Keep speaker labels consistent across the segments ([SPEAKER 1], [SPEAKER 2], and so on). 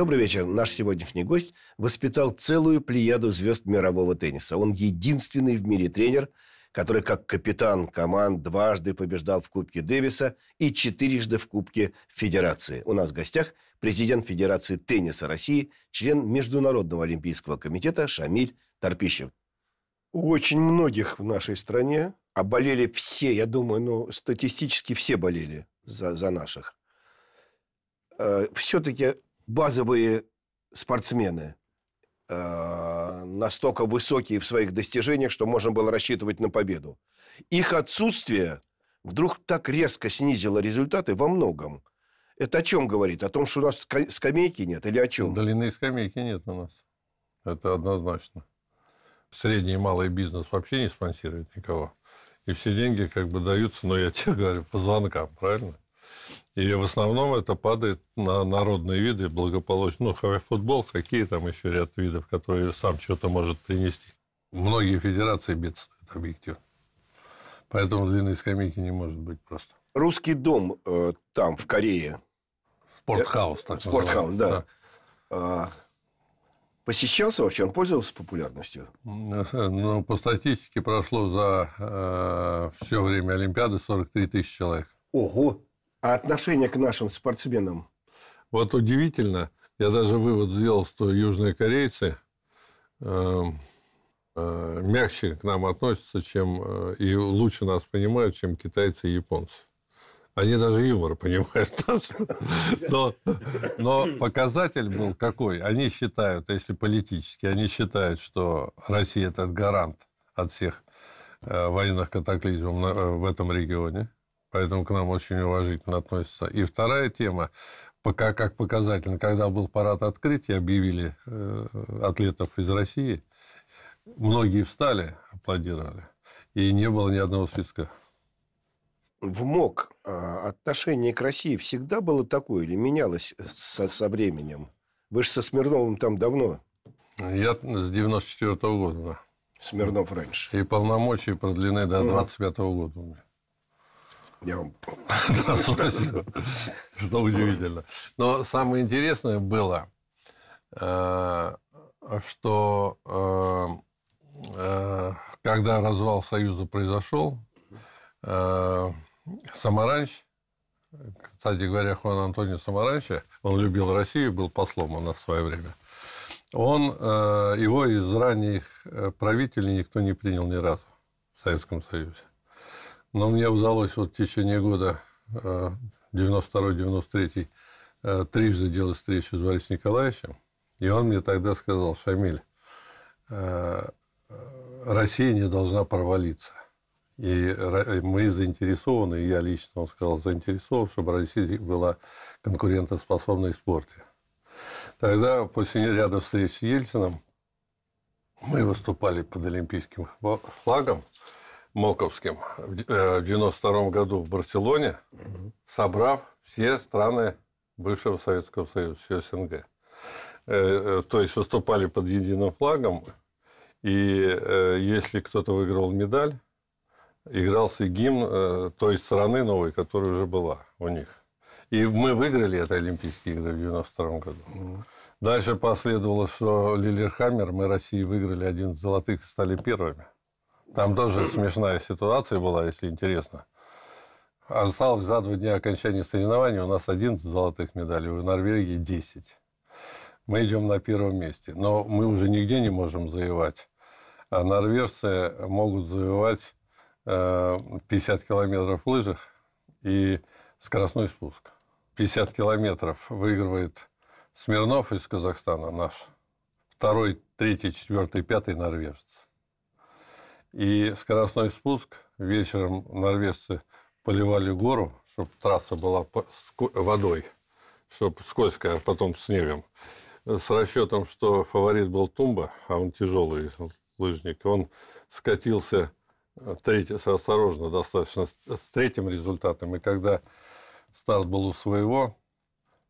[SPEAKER 1] Добрый вечер. Наш сегодняшний гость воспитал целую плеяду звезд мирового тенниса. Он единственный в мире тренер, который как капитан команд дважды побеждал в Кубке Дэвиса и четырежды в Кубке Федерации. У нас в гостях президент Федерации тенниса России, член Международного олимпийского комитета Шамиль Торпищев. Очень многих в нашей стране, а болели все, я думаю, ну, статистически все болели за, за наших. Э, Все-таки базовые спортсмены э, настолько высокие в своих достижениях, что можно было рассчитывать на победу. Их отсутствие вдруг так резко снизило результаты во многом. Это о чем говорит? О том, что у нас скамейки нет или о чем? Длинные скамейки нет у нас.
[SPEAKER 2] Это однозначно. Средний и малый бизнес вообще не спонсирует никого. И все деньги как бы даются, но я тебе говорю, по звонкам, правильно? И в основном это падает на народные виды благополучно. Ну, футбол, какие там еще ряд видов, которые сам что-то может принести. Многие федерации бедствуют объективно. Поэтому длинной скамейки не может быть просто. Русский дом э, там, в Корее.
[SPEAKER 1] Спортхаус, так Спортхаус, да. да. А, посещался вообще? Он пользовался популярностью?
[SPEAKER 2] Ну, по статистике прошло за э, все время Олимпиады 43 тысячи человек.
[SPEAKER 1] Ого! А отношение к нашим спортсменам?
[SPEAKER 2] Вот удивительно. Я даже вывод сделал, что южные корейцы э, э, мягче к нам относятся, чем э, и лучше нас понимают, чем китайцы и японцы. Они даже юмор понимают. Но, но показатель был какой? Они считают, если политически, они считают, что Россия – этот гарант от всех э, военных катаклизмов э, в этом регионе поэтому к нам очень уважительно относятся. И вторая тема, пока как показательно, когда был парад открытия, объявили э, атлетов из России, многие встали, аплодировали, и не было ни одного свистка.
[SPEAKER 1] В МОК э, отношение к России всегда было такое или менялось э, со, со временем? Вы же со Смирновым там давно.
[SPEAKER 2] Я с 94 -го года, Смирнов раньше. И полномочия продлены до 25 -го года у меня. Я вам... Что удивительно. Но самое интересное было, э, что э, э, когда развал Союза произошел, Самаранч, кстати говоря, Хуан Антонио Самаранча, он любил Россию, был послом у нас в свое время, он, его из ранних правителей никто не принял ни разу в Советском Союзе. Но мне удалось вот в течение года 92-93 э, э, трижды делать встречу с Борисом Николаевичем, и он мне тогда сказал, Шамиль, э, Россия не должна провалиться. И мы заинтересованы, и я лично, он сказал, заинтересован, чтобы Россия была конкурентоспособной в спорте. Тогда, после ряда встреч с Ельцином, мы выступали под олимпийским флагом – Молковским в 1992 э, году в Барселоне, собрав все страны бывшего Советского Союза, все СНГ. Э, э, то есть выступали под единым флагом, и если кто-то выиграл медаль, игрался гимн той страны новой, которая уже была у них. И мы выиграли это Олимпийские игры в 1992 году. Дальше последовало, что Лилерхаммер, мы России выиграли один золотых и стали первыми. Там тоже смешная ситуация была, если интересно. Осталось за два дня окончания соревнований у нас 11 золотых медалей, у Норвегии 10. Мы идем на первом месте, но мы уже нигде не можем завоевать. А норвежцы могут завоевать 50 э, километров в лыжах и скоростной спуск. 50 километров выигрывает Смирнов из Казахстана наш. Второй, третий, четвертый, пятый норвежец. И скоростной спуск вечером норвежцы поливали гору, чтобы трасса была водой, чтобы скользкая, а потом снегом. С расчетом, что фаворит был Тумба, а он тяжелый лыжник, он скатился э, третий, осторожно достаточно с третьим результатом. И когда старт был у своего,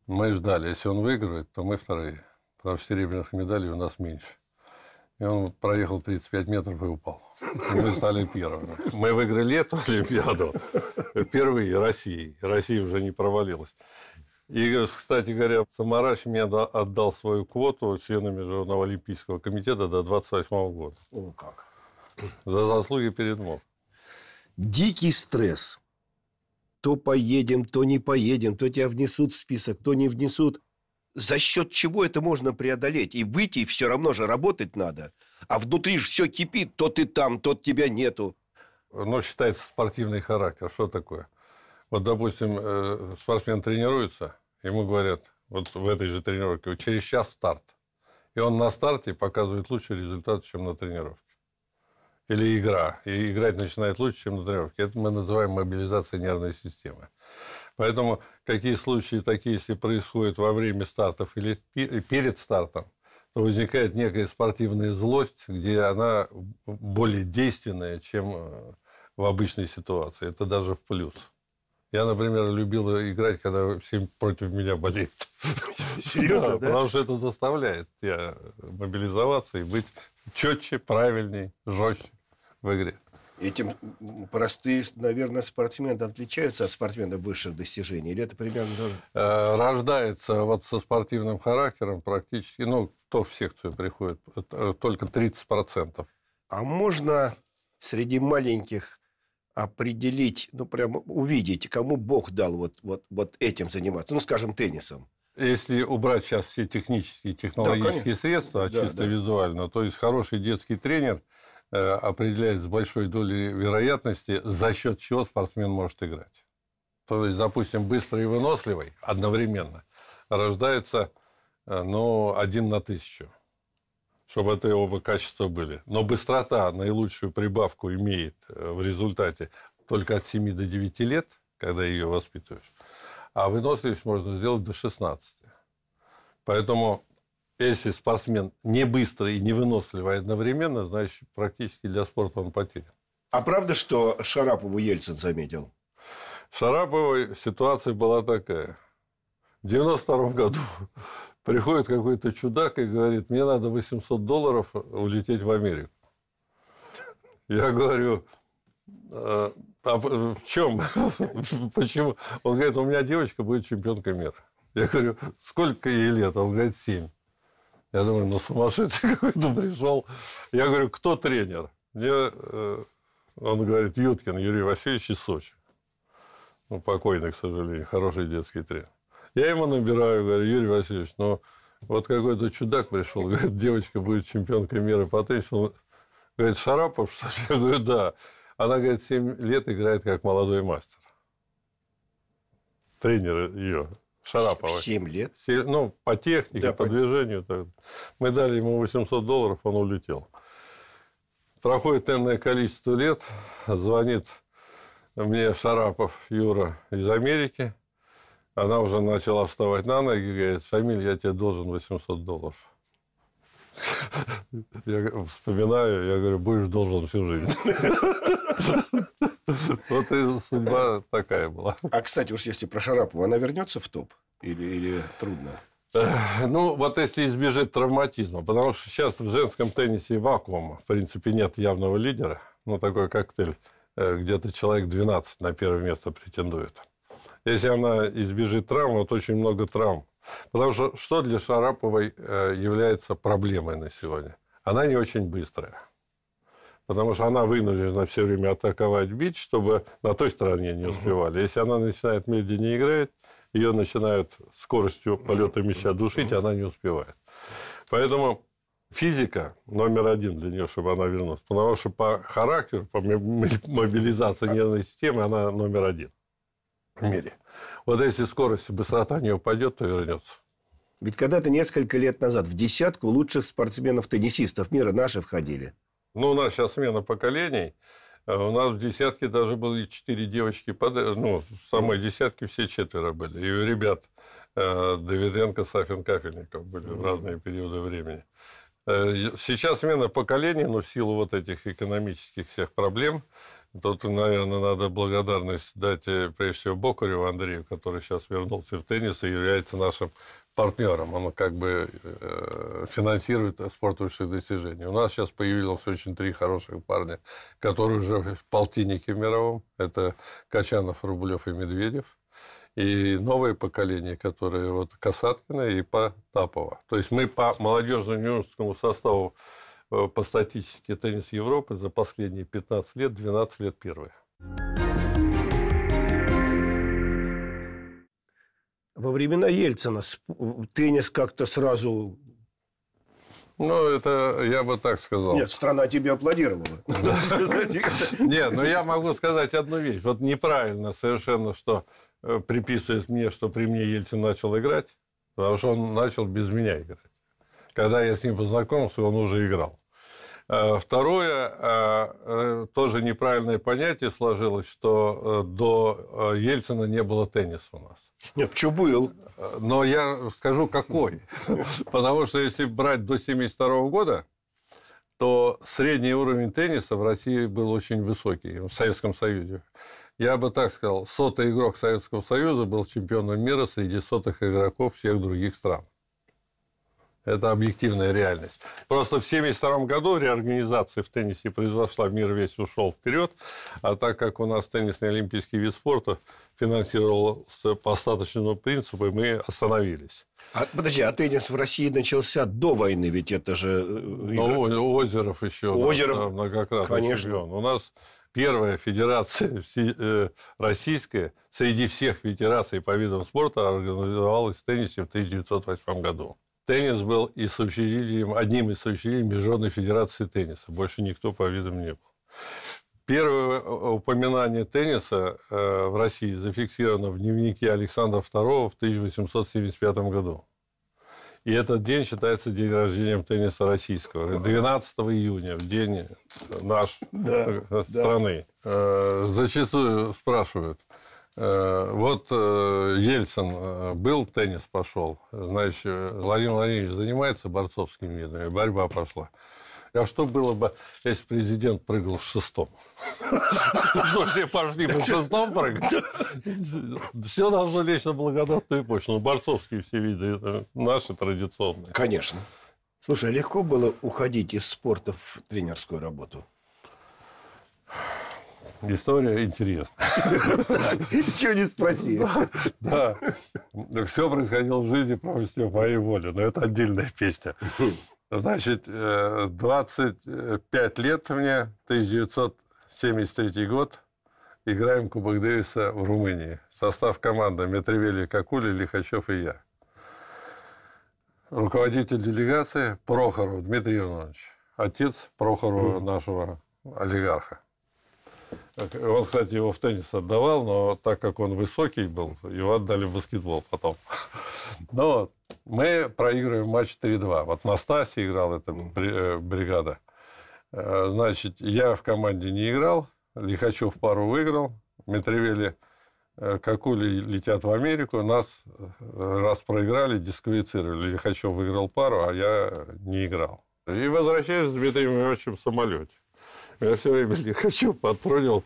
[SPEAKER 2] мы ждали. Если он выиграет, то мы вторые, потому что серебряных медалей у нас меньше. И он проехал 35 метров и упал. Мы стали первыми. Мы выиграли эту Олимпиаду впервые России. Россия уже не провалилась. И, кстати говоря, Самарач мне отдал свою квоту члена Международного олимпийского комитета до 28 года. О, как. За заслуги перед МОК.
[SPEAKER 1] Дикий стресс. То поедем, то не поедем, то тебя внесут в список, то не внесут за счет чего это можно преодолеть? И выйти и все равно же работать
[SPEAKER 2] надо. А внутри же все кипит, то ты там, тот тебя нету. Но считается спортивный характер. Что такое? Вот, допустим, э, спортсмен тренируется, ему говорят, вот в этой же тренировке, вот через час старт. И он на старте показывает лучший результат, чем на тренировке. Или игра. И играть начинает лучше, чем на тренировке. Это мы называем мобилизацией нервной системы. Поэтому какие случаи такие, если происходят во время стартов или перед стартом, то возникает некая спортивная злость, где она более действенная, чем э, в обычной ситуации. Это даже в плюс. Я, например, любил играть, когда все против меня болеют. Серьезно, да? Потому что это заставляет тебя мобилизоваться и быть четче, правильней, жестче в игре.
[SPEAKER 1] Этим простые, наверное, спортсмены отличаются от спортсменов высших достижений? Или это примерно тоже?
[SPEAKER 2] Э, рождается вот со спортивным характером практически, ну, кто в секцию приходит, э, э, только 30%. А можно среди маленьких
[SPEAKER 1] определить, ну, прямо увидеть, кому Бог дал вот, вот, вот этим заниматься, ну, скажем,
[SPEAKER 2] теннисом? Если убрать сейчас все технические, технологические да, средства, а да, чисто да. визуально, то есть хороший детский тренер Э, определяет с большой долей вероятности, за счет чего спортсмен может играть. То есть, допустим, быстрый и выносливый одновременно рождается э, ну, один на тысячу, чтобы это оба качества были. Но быстрота наилучшую прибавку имеет э, в результате только от 7 до 9 лет, когда ее воспитываешь, а выносливость можно сделать до 16. Поэтому если спортсмен не быстрый и не выносливый одновременно, значит, практически для спорта он потерян. А правда, что Шарапову Ельцин заметил? Шараповой ситуация была такая. В 92 году приходит какой-то чудак и говорит, мне надо 800 долларов улететь в Америку. Я говорю, «Э, а в чем? Почему? Он говорит, у меня девочка будет чемпионкой мира. Я говорю, сколько ей лет? Он говорит, семь. Я думаю, ну сумасшедший какой-то пришел. Я говорю, кто тренер? Мне, э, он говорит, Юткин Юрий Васильевич из Сочи. Ну, покойный, к сожалению, хороший детский тренер. Я ему набираю, говорю, Юрий Васильевич, ну, вот какой-то чудак пришел, говорит, девочка будет чемпионкой мира по теннису. Говорит, Шарапов, что ли? Я говорю, да. Она, говорит, 7 лет играет как молодой мастер. Тренер ее Шараповой. В 7 лет? Ну, по технике, да, по, по движению. Так. Мы дали ему 800 долларов, он улетел. Проходит энное количество лет, звонит мне Шарапов Юра из Америки. Она уже начала вставать на ноги и говорит, Шамиль, я тебе должен 800 долларов. Я вспоминаю, я говорю, будешь должен всю жизнь.
[SPEAKER 1] Вот и судьба такая была. А, кстати, уж если про Шарапова, она вернется в топ? Или,
[SPEAKER 2] или трудно? Ну, вот если избежать травматизма, потому что сейчас в женском теннисе вакуума, в принципе, нет явного лидера, ну, такой коктейль, э, где-то человек 12 на первое место претендует. Если она избежит травм, вот очень много травм. Потому что что для Шараповой э, является проблемой на сегодня? Она не очень быстрая потому что она вынуждена все время атаковать, бить, чтобы на той стороне не успевали. Если она начинает медленнее играть, ее начинают скоростью полета мяча душить, она не успевает. Поэтому физика номер один для нее, чтобы она вернулась. Потому что по характеру, по мобилизации нервной системы она номер один в мире. Вот если скорость и быстрота не упадет, то вернется. Ведь когда-то несколько лет назад в десятку лучших спортсменов-теннисистов
[SPEAKER 1] мира наши входили.
[SPEAKER 2] Ну у нас сейчас смена поколений. Э, у нас в десятке даже были четыре девочки, под... Э, ну, в самой десятке все четверо были. И у ребят э, Давиденко, Сафин, Кафельников были в разные периоды времени. сейчас смена поколений, но в силу вот этих экономических всех проблем, тут, наверное, надо благодарность дать, прежде всего, Бокареву Андрею, который сейчас вернулся в теннис и является нашим партнером, оно как бы э, финансирует спортивные достижения. У нас сейчас появилось очень три хороших парня, которые уже в полтиннике мировом. Это Качанов, Рублев и Медведев. И новое поколение, которое вот Касаткина и Потапова. То есть мы по молодежному юношескому составу э, по статистике теннис Европы за последние 15 лет 12 лет первые. Во времена
[SPEAKER 1] Ельцина теннис как-то сразу
[SPEAKER 2] ну, это я бы так сказал. Нет, страна тебе аплодировала. Нет, но ну, я могу сказать одну вещь. Вот неправильно совершенно, что э, приписывает мне, что при мне Ельцин начал играть, потому что он начал без меня играть. Когда я с ним познакомился, он уже играл. Э, второе, э, э, тоже неправильное понятие сложилось, что до Ельцина не было тенниса у нас. Нет, почему был? Но я скажу, какой. Потому что если брать до 1972 года, то средний уровень тенниса в России был очень высокий, в Советском Союзе. Я бы так сказал, сотый игрок Советского Союза был чемпионом мира среди сотых игроков всех других стран. Это объективная реальность. Просто в 1972 году реорганизация в теннисе произошла, мир весь ушел вперед, а так как у нас теннисный олимпийский вид спорта финансировался по остаточному принципу, мы остановились.
[SPEAKER 1] А, подожди, а теннис в России начался до войны, ведь это же... Э, э, ну,
[SPEAKER 2] у Озеров еще Озеров, да, многократно конечно. чемпион. У нас первая федерация э, российская среди всех федераций по видам спорта организовалась в теннисе в 1908 году. Теннис был и соучредителем, одним из соучредителей Международной Федерации Тенниса. Больше никто по видам не был. Первое э, упоминание тенниса э, в России зафиксировано в дневнике Александра II в 1875 году. И этот день считается день рождения тенниса российского. 12 июня, в день э, нашей да, страны. Да. Зачастую спрашивают, Э, вот э, Ельцин э, был, теннис пошел. Значит, Владимир Владимирович занимается борцовскими видами, борьба пошла. А что было бы, если президент прыгал в шестом? Что, все пошли по шестом прыгать? Все должно лечь на благодатную почву. Ну, борцовские все виды, наши традиционные. Конечно. Слушай, а легко было уходить
[SPEAKER 1] из спорта в тренерскую работу?
[SPEAKER 2] История интересная.
[SPEAKER 1] Чего не спроси.
[SPEAKER 2] Да. Все происходило в жизни полностью по моей воле, но это отдельная песня. Значит, 25 э, лет мне, 1973 год, играем Кубок Дэвиса в Румынии. Состав команды Метривели, Кокули, Лихачев и я. Руководитель делегации Прохоров Дмитрий Иванович, отец Прохорова, нашего олигарха. Он, кстати, его в теннис отдавал, но так как он высокий был, его отдали в баскетбол потом. Но ну мы проигрываем матч 3-2. Вот Настасья играл эта э, бригада. Э, значит, я в команде не играл, Лихачев пару выиграл, Митревели э, Какули летят в Америку, нас раз проиграли, дисквалифицировали. Лихачев выиграл пару, а я не играл. И возвращаюсь с Дмитрием Ивановичем в самолете. Я все время не хочу, подтрунил.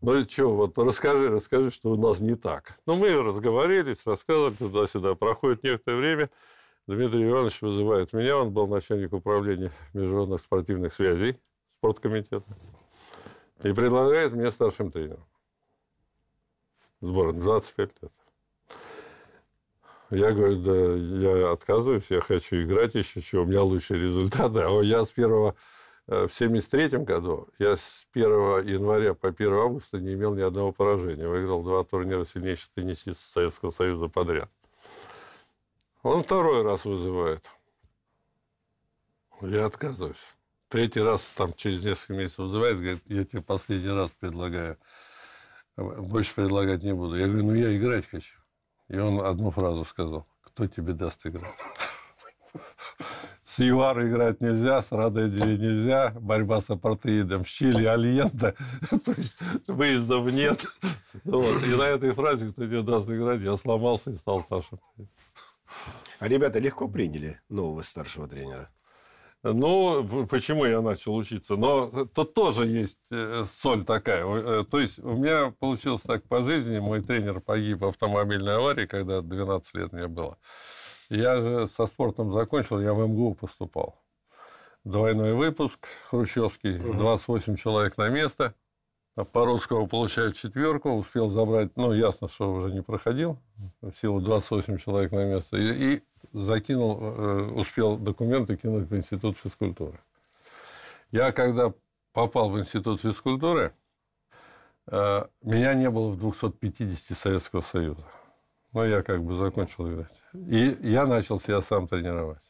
[SPEAKER 2] Ну и что, вот расскажи, расскажи, что у нас не так. Ну, мы разговорились, рассказывали туда-сюда. Проходит некоторое время, Дмитрий Иванович вызывает меня, он был начальник управления международных спортивных связей спорткомитета, и предлагает мне старшим тренером. сборной. 25 лет. Я говорю, да, я отказываюсь, я хочу играть еще, чего у меня лучшие результаты. А я с первого Э, в 1973 году я с 1 января по 1 августа не имел ни одного поражения. Выиграл два турнира сильнейших теннисистов Советского Союза подряд. Он второй раз вызывает. Я отказываюсь. Третий раз, там, через несколько месяцев вызывает, говорит, я тебе последний раз предлагаю. Э, больше предлагать не буду. Я говорю, ну я играть хочу. И он одну фразу сказал. Кто тебе даст играть? С ЮАР играть нельзя, с Родеди нельзя, борьба с апартеидом, в Чили, Альента, то есть выездов нет. Вот. И на этой фразе, кто тебе даст играть, я сломался и стал старшим. А ребята легко приняли нового старшего тренера? Ну, почему я начал учиться? Но тут тоже есть э, соль такая. Э, то есть у меня получилось так по жизни. Мой тренер погиб в автомобильной аварии, когда 12 лет мне было. Я же со спортом закончил, я в МГУ поступал. Двойной выпуск, Хрущевский, 28 человек на место. А Порусского получает четверку, успел забрать, ну, ясно, что уже не проходил, в силу 28 человек на место, и, и закинул, э, успел документы кинуть в Институт физкультуры. Я когда попал в Институт физкультуры, э, меня не было в 250 Советского Союза. Ну я как бы закончил играть. И я начал себя сам тренировать.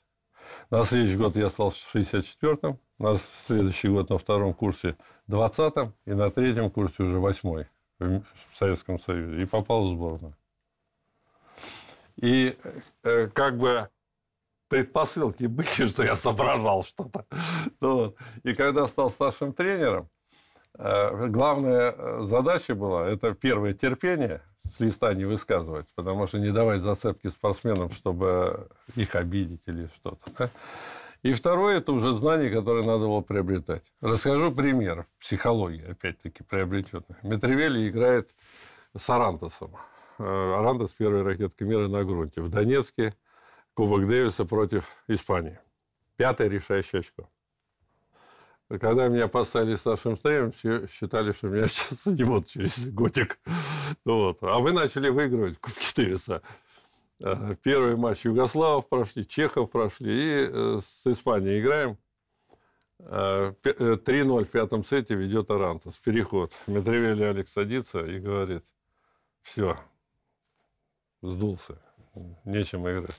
[SPEAKER 2] На следующий год я стал в 64-м, на следующий год на втором курсе 20-м, и на третьем курсе уже 8 в Советском Союзе. И попал в сборную. И э, как бы предпосылки были, что я соображал что-то. ну, И когда стал старшим тренером, э, главная э, задача была, это первое терпение – с не высказывать, потому что не давать зацепки спортсменам, чтобы их обидеть или что-то. Да? И второе – это уже знание, которое надо было приобретать. Расскажу пример психологии, опять-таки, приобретенных. Метривели играет с Арантосом. Э, Арантос – первая ракетка мира на грунте. В Донецке Кубок Дэвиса против Испании. Пятое решающее очко. Когда меня поставили старшим стреем, все считали, что меня сейчас снимут через годик. Ну вот. А вы начали выигрывать Кубки Дэвиса. Э, первый матч Югославов прошли, Чехов прошли. И э, с Испанией играем. 3-0 э, в пятом сете ведет Арантас. Переход. Медревели Алекс садится и говорит, все, сдулся, нечем играть.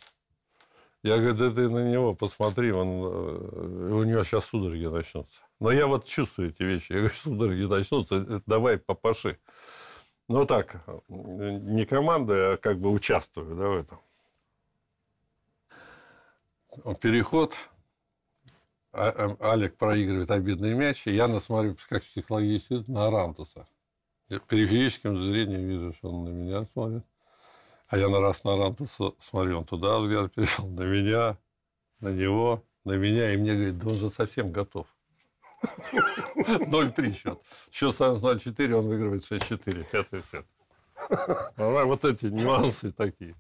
[SPEAKER 2] Я говорю, да ты на него посмотри, он, э, у него сейчас судороги начнутся. Но я вот чувствую эти вещи. Я говорю, судороги начнутся, э, давай попаши. Ну так, не командую, а как бы участвую да, в этом. Переход. А, а, Алик проигрывает обидный мяч, и я насматриваюсь, как психологически, на Рантуса. Я периферическим зрением вижу, что он на меня смотрит. А я на раз на рампу смотрю, он туда взгляд перешел, на меня, на него, на меня, и мне говорит, да он же совсем готов. 0-3 счет. Счет сам 0-4, он выигрывает 6-4, пятый сет. Ну, вот эти нюансы такие.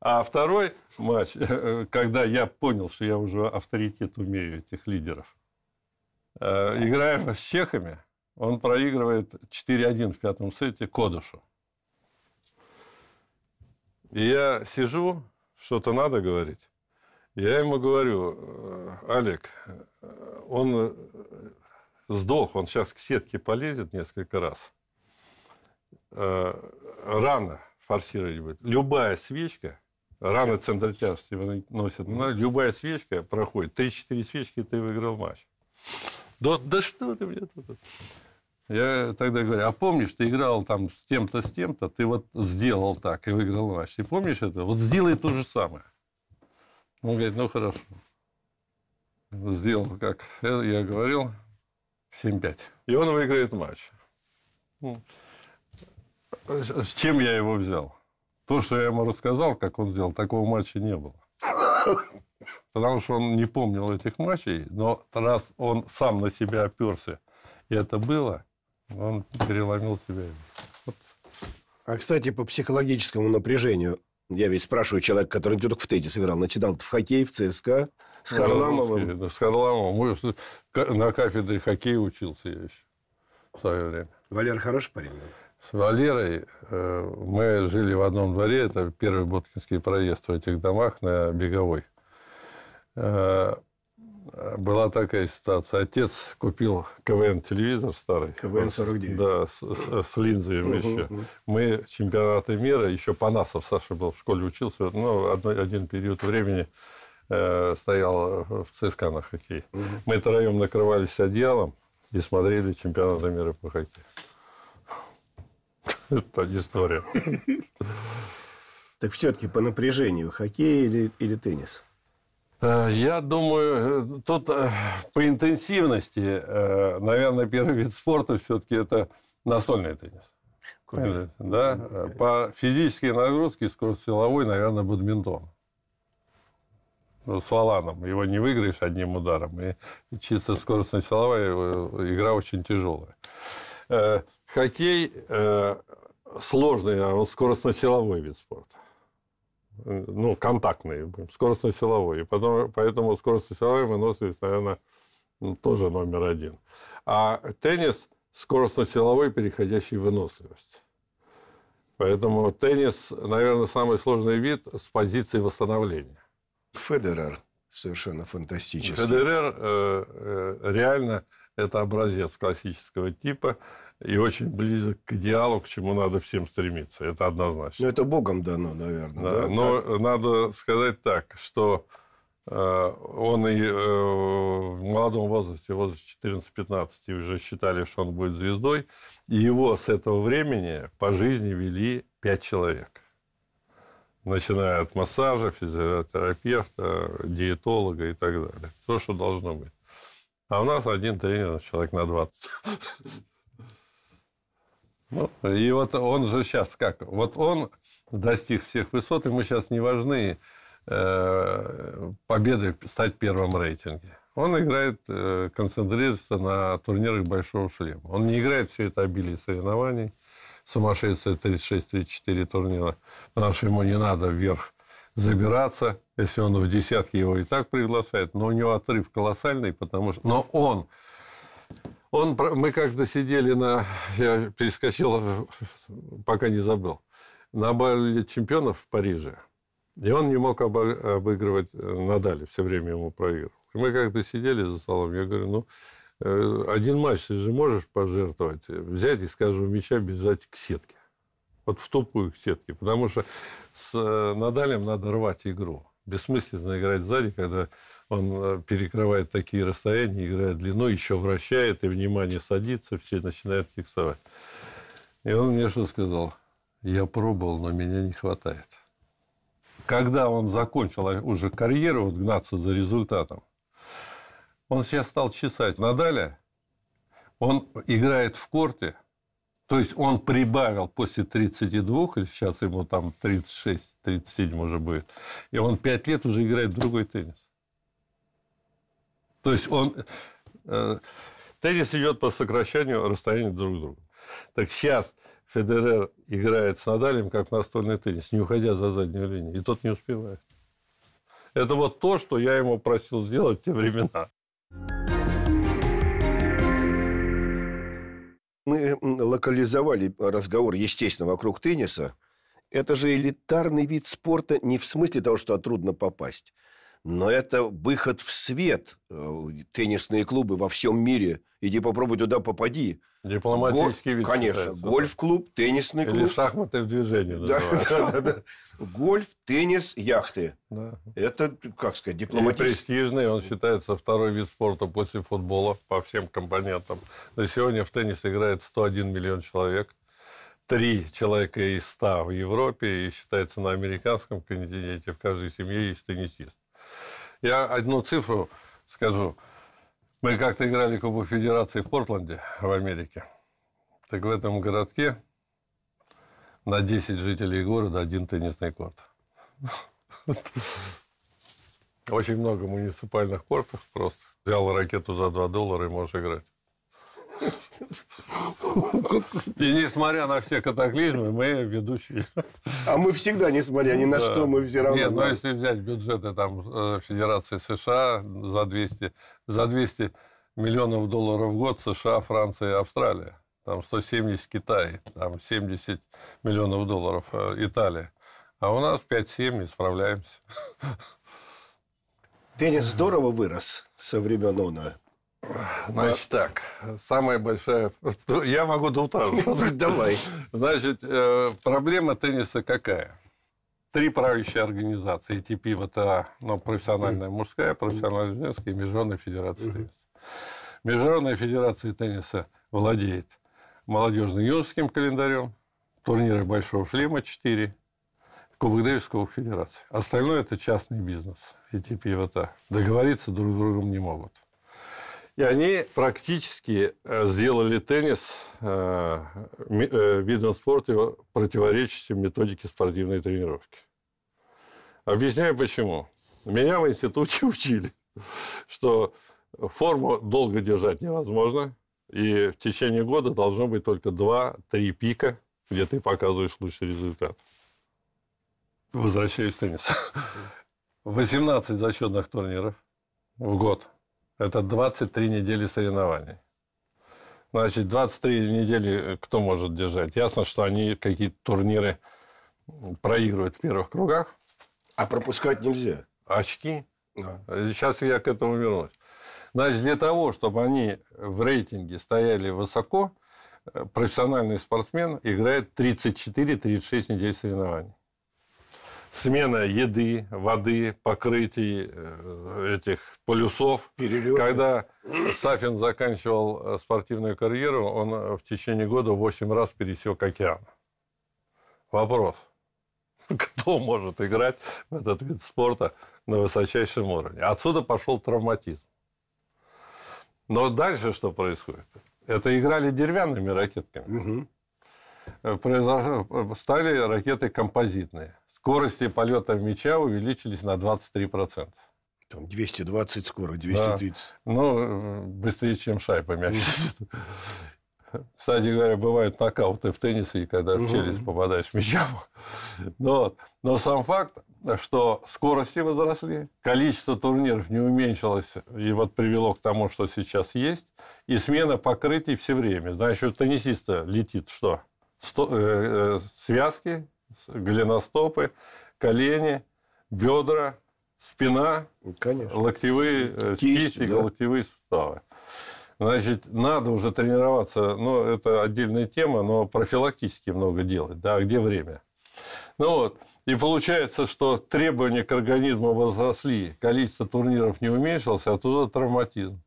[SPEAKER 2] А второй матч, э, когда я понял, что я уже авторитет умею этих лидеров, э, играем с чехами, он проигрывает 4-1 в пятом сете Кодышу. И я сижу, что-то надо говорить. Я ему говорю, «Э, Олег, э, он э, сдох, он сейчас к сетке полезет несколько раз. Рано форсировать будет. Любая свечка, рано центр тяжести носит, любая свечка проходит, 3-4 свечки, ты выиграл матч. Да, да что ты мне тут? Я тогда говорю, а помнишь, ты играл там с тем-то, с тем-то, ты вот сделал так и выиграл матч. Ты помнишь это? Вот сделай то же самое. Он говорит, ну хорошо. Сделал, как я говорил, 7-5. И он выиграет матч. С чем я его взял? То, что я ему рассказал, как он сделал, такого матча не было. Потому что он не помнил этих матчей, но раз он сам на себя оперся, и это было, он переломил себя. Вот.
[SPEAKER 1] А, кстати, по психологическому напряжению. Я ведь спрашиваю человека, который не только в Тете сыграл, начинал в хоккей, в ЦСКА,
[SPEAKER 2] с ну, Харламовым. Да, с Харламовым. Мы на кафедре хоккея учился я еще в свое время. Валера хороший парень был? С Валерой э, мы жили в одном дворе, это первый Боткинский проезд в этих домах на Беговой. Э, Э, была такая ситуация. Отец купил КВН-телевизор старый. КВН-49. Да, с, с, э, с линзой угу, еще. Угу. Мы чемпионаты мира, еще Панасов Саша был в школе учился, ну, один период времени э, стоял в ЦСКА на хоккей. Угу. Мы троем накрывались одеялом и смотрели чемпионаты мира по хоккею. Это история. Так все-таки по напряжению
[SPEAKER 1] хоккей или, или теннис?
[SPEAKER 2] Э, я думаю, э, тут э, по интенсивности, наверное, первый вид спорта все-таки это настольный теннис. Да? Правильно. По физической нагрузке силовой, наверное, бадминтон. Ну, с валаном. Его не выиграешь одним ударом. И чисто скоростная силовая игра очень тяжелая. Хоккей сложный, а он скоростно-силовой вид спорта. Э, ну, контактные, скоростно силовой и Потом, поэтому скоростно силовой выносливость, наверное, ну, тоже номер один. А теннис скоростно-силовой, переходящий в выносливость. Поэтому теннис, наверное, самый сложный вид с позиции восстановления. Федерер совершенно фантастический. Федерер э, э, реально это образец классического типа и очень близок к идеалу, к чему надо всем стремиться. Это однозначно. Ну, это Богом дано, наверное. Да, да? Но так. надо сказать так, что э, он и э, в молодом возрасте, в возрасте 14-15, уже считали, что он будет звездой. И его с этого времени по жизни вели пять человек. Начиная от массажа, физиотерапевта, диетолога и так далее. То, что должно быть. А у нас один тренер, человек на 20. Ну, и вот он же сейчас как? Вот он достиг всех высот, ему сейчас не важны э, победы стать первым в рейтинге. Он играет, э, концентрируется на турнирах большого шлема. Он не играет все это обилие соревнований, сумасшедшие 36-34 турнира, потому что ему не надо вверх забираться, если он в десятке его и так приглашает, но у него отрыв колоссальный, потому что... Но он он, мы как-то сидели на... Я перескочил, пока не забыл. На бале чемпионов в Париже. И он не мог обыгрывать э, Надали. Все время ему проигрывал. И мы как-то сидели за столом. Я говорю, ну, э, один матч ты же можешь пожертвовать, э, взять и, скажем, мяча бежать к сетке. Вот в тупую к сетке. Потому что с Надалем надо рвать игру. Бессмысленно играть сзади, когда он э, перекрывает такие расстояния, играет длину, еще вращает, и внимание садится, все начинают фиксовать. И он мне что сказал? Я пробовал, но меня не хватает. Когда он закончил а, уже карьеру, вот гнаться за результатом, он сейчас стал чесать Надаля, он играет в корте, то есть он прибавил после 32, или сейчас ему там 36, 37 уже будет, и он 5 лет уже играет в другой теннис. То есть он... Э, теннис идет по сокращению расстояния друг к другу. Так сейчас Федерер играет с Надалем, как настольный теннис, не уходя за заднюю линию. И тот не успевает. Это вот то, что я ему просил сделать в те времена. Мы локализовали
[SPEAKER 1] разговор, естественно, вокруг тенниса. Это же элитарный вид спорта не в смысле того, что трудно попасть – но это выход в свет. Э, теннисные клубы во всем мире. Иди попробуй туда попади. Дипломатический Гол... вид. Конечно. Гольф-клуб,
[SPEAKER 2] теннисный клуб. Или шахматы в движении. Да.
[SPEAKER 1] Гольф, теннис, яхты. Да. Это, как сказать, дипломатический. И
[SPEAKER 2] престижный. Он считается второй вид спорта после футбола по всем компонентам. На сегодня в теннис играет 101 миллион человек три человека из ста в Европе, и считается на американском континенте в каждой семье есть теннисист. Я одну цифру скажу. Мы как-то играли Кубок Федерации в Портленде, в Америке. Так в этом городке на 10 жителей города один теннисный корт. Очень много муниципальных кортов просто. Взял ракету за 2 доллара и можешь играть. И несмотря на все катаклизмы, мы ведущие. А мы всегда, несмотря ни на да. что, мы все равно... Нет, но ну, если взять бюджеты там, э, Федерации США за 200, за 200 миллионов долларов в год США, Франция и Австралия. Там 170 Китай, там 70 миллионов долларов э, Италия. А у нас 5-7, не справляемся.
[SPEAKER 1] Теннис здорово вырос со времен Она. Э.
[SPEAKER 2] Значит так, самая большая... Я могу до утра. Давай. Значит, э, проблема тенниса какая? Три правящие организации. ATP, ВТА, но профессиональная мужская, профессиональная женская и Международная федерация тенниса. Международная федерация тенниса владеет молодежным юношеским календарем, турниры Большого шлема 4, Кубок Дэвисского Федерации. Остальное – это частный бизнес. ATP ВТА. Договориться друг с другом не могут. И они практически э, сделали теннис э, э, видом спорта, противоречащим методике спортивной тренировки. Объясняю почему. Меня в институте учили, что форму долго держать невозможно, и в течение года должно быть только 2-3 пика, где ты показываешь лучший результат. Возвращаюсь в теннис. 18 зачетных турниров в год – это 23 недели соревнований. Значит, 23 недели э, кто может держать? Ясно, что они какие-то турниры проигрывают в первых кругах. А пропускать нельзя. Очки. Да. Сейчас я к этому вернусь. Значит, для того, чтобы они в рейтинге стояли высоко, э, профессиональный спортсмен играет 34-36 недель соревнований смена еды, воды, покрытий э, этих полюсов. Перелеты. Когда Сафин заканчивал э, спортивную карьеру, он э, в течение года 8 раз пересек океан. Вопрос. Кто может играть в этот вид спорта на высочайшем уровне? Отсюда пошел травматизм. Но дальше что происходит? Это играли деревянными ракетками. Угу. Произош... Стали ракеты композитные скорости полета мяча увеличились на 23%. процента Там 220 скоро, 230. Да. Ну, быстрее, чем шайба мяч. Кстати говоря, бывают нокауты в теннисе, когда в челюсть попадаешь мячом. Но, но сам факт, что скорости возросли, количество турниров не уменьшилось, и вот привело к тому, что сейчас есть, и смена покрытий все время. Значит, у теннисиста летит что? Сто, э, э связки, голеностопы, колени, бедра, спина, Конечно. локтевые э, кисти, кисти да. локтевые суставы. Значит, надо уже тренироваться, но это отдельная тема, но профилактически много делать, да, а где время? Ну вот, и получается, что требования к организму возросли, количество турниров не уменьшилось, а туда травматизм.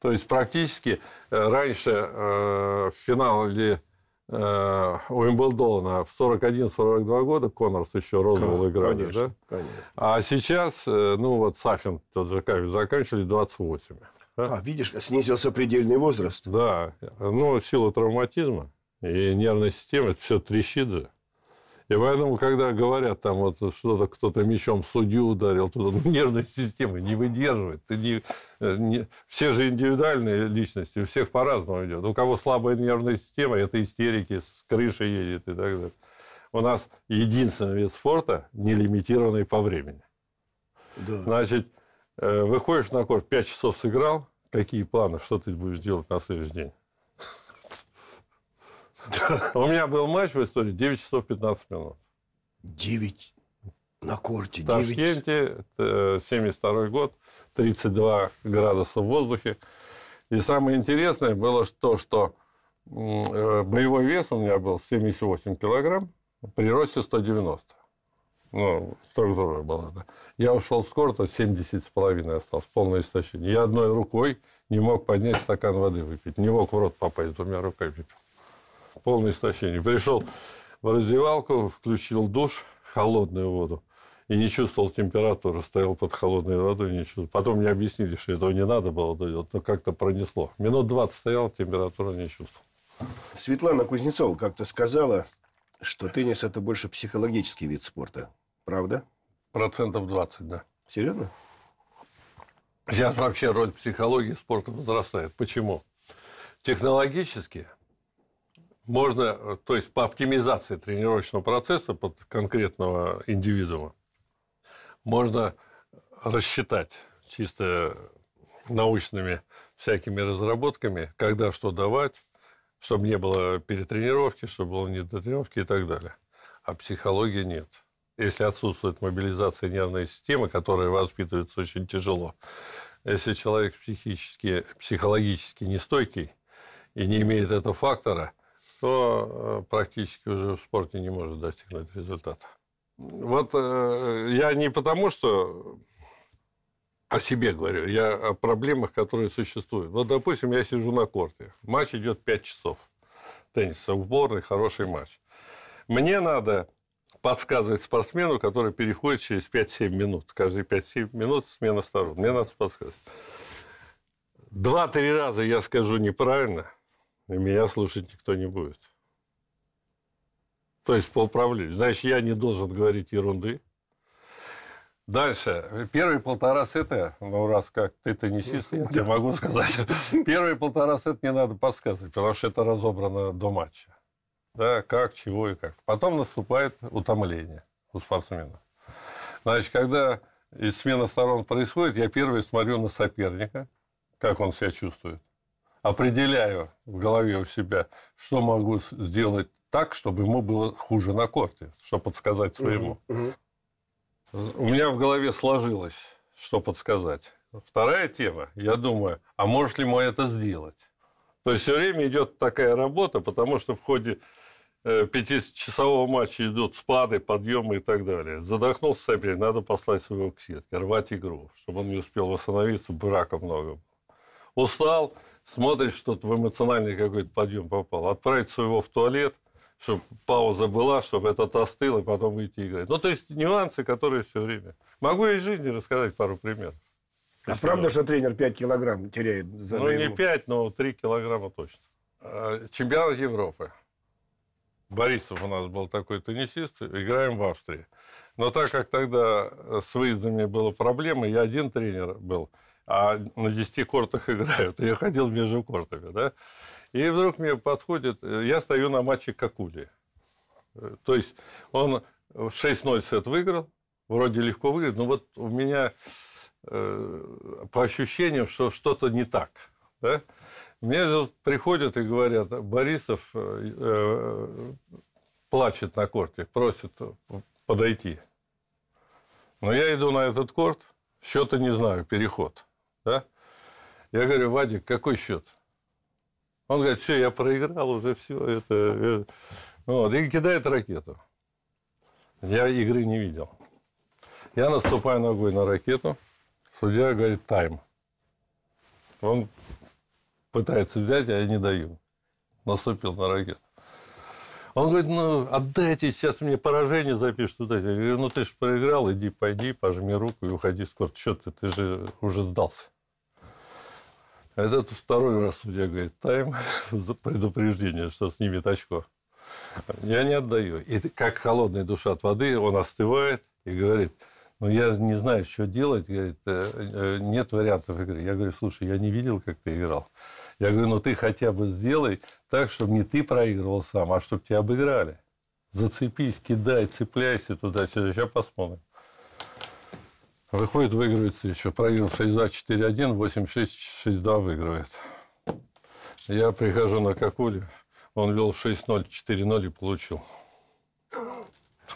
[SPEAKER 2] То есть практически э, раньше э, в финале э, Уимблдона в 41-42 года, Конорс еще Розовал играл. конечно, да? Конечно. А сейчас, э, ну вот Сафин, тот же Кавич, заканчивали 28. Да? А, видишь, снизился предельный возраст. Да, ну, сила травматизма и нервная система, это все трещит же. И поэтому, когда говорят, там вот что-то кто-то мечом судью ударил, то нервная система не выдерживает. Ты не, э, не, все же индивидуальные личности, у всех по-разному идет. У кого слабая нервная система, это истерики, с крыши едет и так далее. У нас единственный вид спорта, нелимитированный по времени. Да. Значит, э, выходишь на корт, 5 часов сыграл, какие планы, что ты будешь делать на следующий день? У меня был матч в истории 9 часов 15 минут. 9 на корте. 9... В Ташкенте, 72 год, 32 градуса в воздухе. И самое интересное было то, что э, боевой вес у меня был 78 килограмм при росте 190. Ну, структура была. Да. Я ушел с корта, 70 с половиной осталось, полное истощение. Я одной рукой не мог поднять стакан воды выпить. Не мог в рот попасть, двумя руками выпил полное истощение. Пришел в раздевалку, включил душ, холодную воду. И не чувствовал температуру, стоял под холодной водой, не чувствовал. Потом мне объяснили, что этого не надо было делать, но как-то пронесло. Минут 20 стоял, температуру не чувствовал.
[SPEAKER 1] Светлана Кузнецова как-то сказала, что теннис – это больше психологический вид спорта. Правда?
[SPEAKER 2] Процентов 20, да. Серьезно? Сейчас вообще роль психологии спорта возрастает. Почему? Технологически можно, э, то есть по оптимизации тренировочного процесса под конкретного индивидуума, можно рассчитать чисто научными всякими разработками, когда что давать, чтобы не было перетренировки, чтобы было не недотренировки и так далее. А психологии нет. Если отсутствует мобилизация нервной системы, которая воспитывается очень тяжело, если человек психически, психологически нестойкий и не имеет этого фактора – кто э, практически уже в спорте не может достигнуть результата. Вот э, я не потому, что о себе говорю, я о проблемах, которые существуют. Вот, допустим, я сижу на корте, матч идет 5 часов тенниса, уборный, хороший матч. Мне надо подсказывать спортсмену, который переходит через 5-7 минут. Каждые 5-7 минут смена сторон. Мне надо подсказывать. Два-три раза я скажу неправильно – и меня слушать никто не будет. То есть по управлению. Значит, я не должен говорить ерунды. Дальше. Первые полтора сета, ну, раз как ты теннисист, я тебе могу сказать, первые полтора сета не надо подсказывать, потому что это разобрано до матча. Да, как, чего и как. Потом наступает утомление у спортсмена. Значит, когда смена сторон происходит, я первый смотрю на соперника, как он себя чувствует определяю в голове у себя, что могу сделать так, чтобы ему было хуже на корте, что подсказать своему. У меня в голове сложилось, что подсказать. Вторая тема, я думаю, а может ли мой это сделать? То есть все время идет такая работа, потому что в ходе э, пятичасового матча идут спады, подъемы и так далее. Задохнулся соперник, надо послать своего к сетке, рвать игру, чтобы он не успел восстановиться, брака много Устал, смотришь, что-то в эмоциональный какой-то подъем попал, отправить своего в туалет, чтобы пауза была, чтобы этот остыл, и потом выйти играть. Ну, то есть нюансы, которые все время. Могу и из жизни рассказать пару примеров. А Если правда, что
[SPEAKER 1] тренер 5 килограмм
[SPEAKER 2] теряет за Ну, не 5, но 3 килограмма точно. А, Чемпионат Европы. Борисов у нас был такой теннисист, играем в Австрии. Но так как тогда с выездами было проблемы, я один тренер был – а на 10 кортах играют. Я ходил между кортами, да. И вдруг мне подходит, я стою на матче Какули. То есть он 6-0 сет выиграл, вроде легко выиграл, но вот у меня э, по ощущениям, что что-то не так. Да? Мне приходят и говорят, Борисов э, э, плачет на корте, просит подойти. Но я иду на этот корт, счета не знаю, переход. Да? Я говорю, Вадик, какой счет? Он говорит, все, я проиграл уже, все это. Э, вот, и кидает ракету. Я игры не видел. Я наступаю ногой на ракету. Судья говорит, тайм. Он пытается взять, а я не даю. Наступил на ракету. Он говорит, ну, отдайте, сейчас мне поражение запишут. Я говорю, ну, ты же проиграл, иди, пойди, пожми руку и уходи с корт. Что ты, ты же уже сдался. А Это второй раз судья говорит, тайм, предупреждение, что снимет очко. Я не отдаю. И как холодная душа от воды, он остывает и говорит, ну, я не знаю, что делать. Говорит, «Э, э, нет вариантов игры. Я говорю, слушай, я не видел, как ты играл. Я говорю, ну, ты хотя бы сделай так, чтобы не ты проигрывал сам, а чтобы тебя обыграли. Зацепись, кидай, цепляйся туда-сюда. Сейчас посмотрим. Выходит, выигрывает встречу. Проиграл 6-2, 4-1, 8-6, 6-2 выигрывает. Я прихожу на Какуле, он вел 6-0, 4-0 и получил.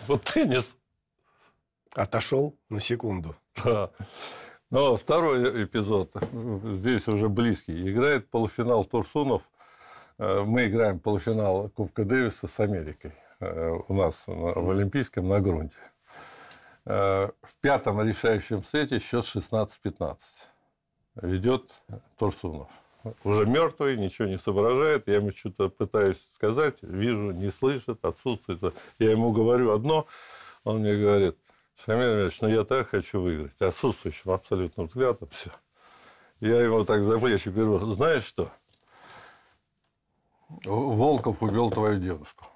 [SPEAKER 2] Вот теннис. Отошел на секунду. Да. Но ну, второй эпизод, здесь уже близкий. Играет полуфинал Турсунов. Э, мы играем полуфинал Кубка Дэвиса с Америкой э, у нас в Олимпийском на грунте в пятом решающем сете счет 16-15. Ведет Турсунов. Уже мертвый, ничего не соображает. Я ему что-то пытаюсь сказать, вижу, не слышит, отсутствует. Я ему говорю одно, он мне говорит, Шамиль Ильич, ну я так хочу выиграть. Отсутствующим абсолютно взглядом все. Я его так за плечи беру. Знаешь что? Волков убил твою девушку.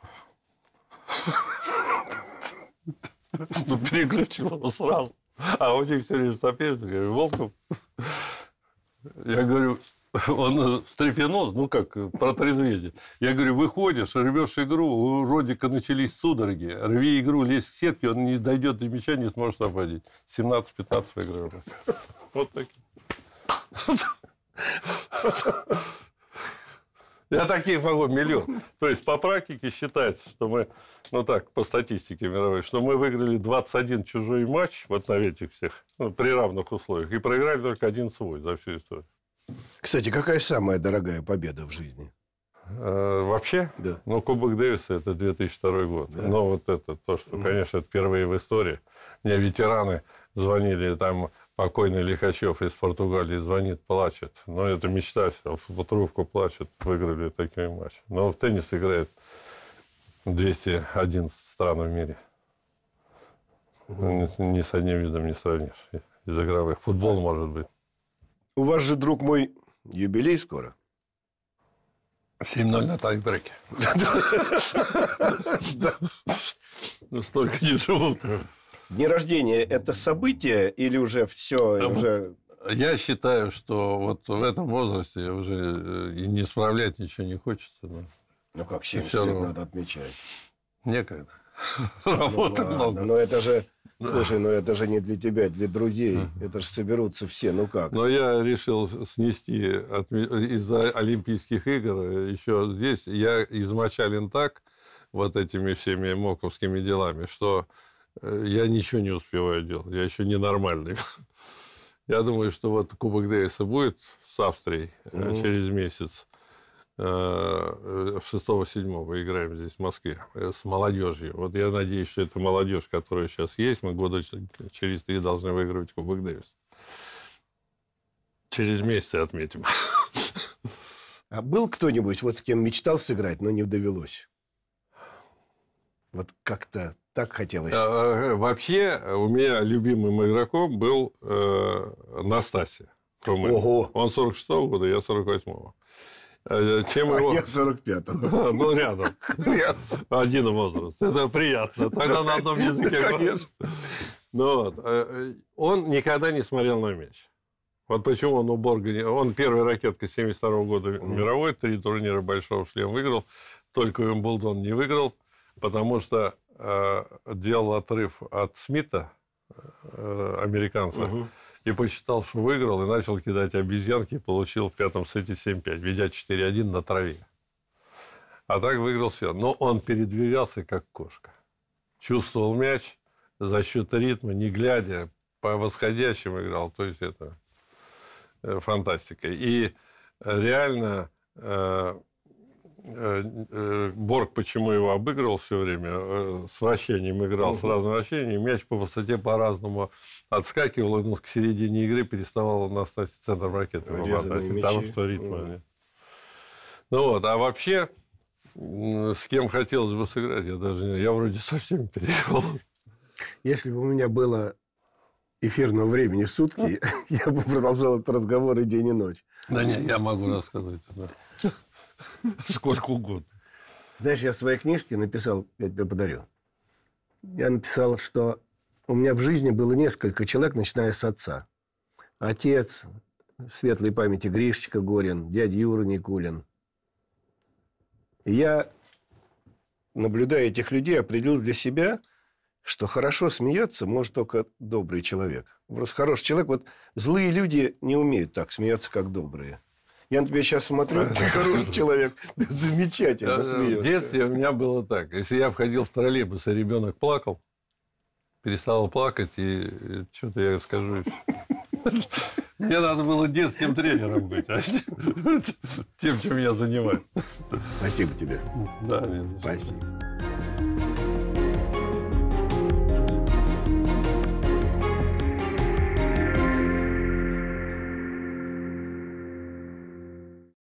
[SPEAKER 2] Переключил переключила сразу. А у них все время соперник, я говорю, Волков. Я говорю, он встрепенул, ну как, протрезвение. Я говорю, выходишь, рвешь игру, у Родика начались судороги, рви игру, лезь к сетке, он не дойдет до мяча, не сможет нападить. 17-15 выиграл. Вот такие. Я таких могу миллион. То есть по практике считается, что мы, ну так, по статистике мировой, что мы выиграли 21 чужой матч, вот на этих всех, ну, при равных условиях, и проиграли только один свой за всю историю.
[SPEAKER 1] Кстати, какая самая дорогая победа в жизни?
[SPEAKER 2] Э, вообще? Да. Ну, Кубок Дэвиса – это 2002 год. Да. Но вот это то, что, конечно, это впервые в истории. Мне ветераны звонили там покойный Лихачев из Португалии звонит, плачет. Но ну, это мечта вся, в трубку плачет, выиграли такие матчи. Но в теннис играет 201 стран в мире. Ни, ну, ни с одним видом не сравнишь из игровых. Футбол, может быть. У вас же, друг мой, юбилей скоро. 7-0 на тайбреке.
[SPEAKER 1] Ну, столько не живут. Дни рождения – это событие или уже все, а уже
[SPEAKER 2] я считаю, что вот в этом возрасте уже э, и не справлять ничего не хочется. Но ну как 70 лет равно. надо отмечать? Некогда.
[SPEAKER 1] Ну, Работы ладно, много. Но это же, слушай, но ну это же не для тебя, для друзей. Это же соберутся все, ну как?
[SPEAKER 2] Но я решил снести из-за Олимпийских игр э, еще здесь. Я измочален так вот этими всеми моковскими делами, что Э, я ничего не успеваю делать. Я еще ненормальный. Я думаю, что вот Кубок Дэвиса будет с Австрией mm-hmm. через месяц. 6-7 э, играем здесь в Москве с молодежью. Вот я надеюсь, что это молодежь, которая сейчас есть. Мы года через три должны выигрывать Кубок Дэвис. Через месяц отметим.
[SPEAKER 1] А был кто-нибудь, вот с кем мечтал сыграть, но не довелось? Вот как-то так хотелось.
[SPEAKER 2] А, а, вообще, э, у меня любимым игроком был э, Настасия. Румын. Ого. Он 46 -го года, я 48-го. Э, чем а его... я 45-го. А, ну, рядом. Один возраст. Это приятно. Тогда на одном языке. конечно. Ну, вот. Э, он никогда не смотрел на мяч. Вот почему он у Борга... Он первая ракетка 72 -го года мировой, три турнира Большого шлем выиграл. Только Уимблдон не выиграл потому что э, делал отрыв от Смита, э, американца, угу. и посчитал, что выиграл, и начал кидать обезьянки, и получил в пятом сете 7-5, ведя 4-1 на траве. А так выиграл все. Но он передвигался, как кошка. Чувствовал мяч за счет ритма, не глядя, по восходящим играл. То есть это э, фантастика. И э, реально э, Э, э, Борг почему его обыгрывал все время, э, с вращением играл, угу. с разным вращением, мяч по высоте по-разному отскакивал, он к середине игры переставал настать нас стать центром ракеты, потому что ритма угу. Ну вот, а вообще, с кем хотелось бы сыграть, я даже не... Я вроде совсем
[SPEAKER 1] перешел. Если бы у меня было эфирного времени сутки, я бы продолжал этот разговор и день, и ночь. Да нет, я могу рассказать. Да. Сколько угодно. Знаешь, я в своей книжке написал, я тебе подарю. Я написал, что у меня в жизни было несколько человек, начиная с отца. Отец, светлой памяти Гришечка Горин, дядя Юра Никулин. я, наблюдая этих людей, определил для себя, что хорошо смеяться может только добрый человек. Просто хороший человек. Вот злые люди не умеют так смеяться, как добрые. Я на тебя сейчас смотрю, ты хороший человек. Замечательно, В детстве
[SPEAKER 2] у меня было так. Если я входил в троллейбус, и ребенок плакал, перестал плакать, и э, что-то я скажу. Мне надо было детским тренером быть, а тем, чем я занимаюсь. Спасибо тебе. Да, Спасибо.